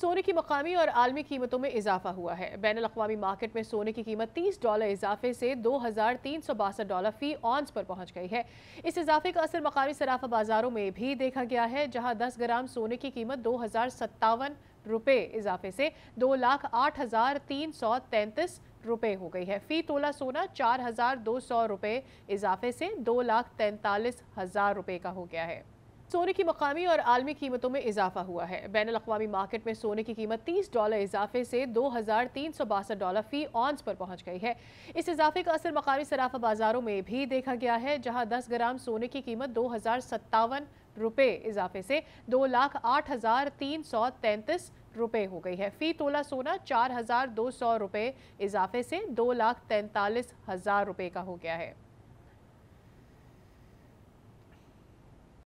सोने की मकामी और आलमी कीमतों में इजाफा हुआ है बैन अवी मार्केट में सोने की कीमत तीस डॉलर इजाफे से दो हज़ार तीन सौ बासठ डॉलर फी ऑन्स पर पहुंच गई है इस इजाफे का असर मकामी सराफा बाजारों में भी देखा गया है जहां दस ग्राम सोने की कीमत दो हज़ार सत्तावन रुपये इजाफे से दो लाख आठ हज़ार तीन सौ तैंतीस रुपये हो गई है फ़ी तोला सोना चार हज़ार दो सौ रुपये इजाफे से दो लाख तैंतालीस हज़ार रुपये का हो गया है सोने की मकामी और आलमी कीमतों में इजाफा हुआ है बैन अवी मार्केट में सोने की कीमत 30 डॉलर इजाफे से दो हज़ार तीन सौ बासठ डॉलर फी ऑन्स पर पहुंच गई है इस इजाफे का असर मकामी सराफा बाजारों में भी देखा गया है जहां 10 ग्राम सोने की कीमत दो हज़ार सत्तावन रुपये इजाफे से दो लाख आठ हज़ार तीन सौ तैंतीस रुपये हो गई है फ़ी तोला सोना चार हज़ार दो सौ रुपये इजाफे से दो लाख तैंतालीस हज़ार रुपये का हो गया है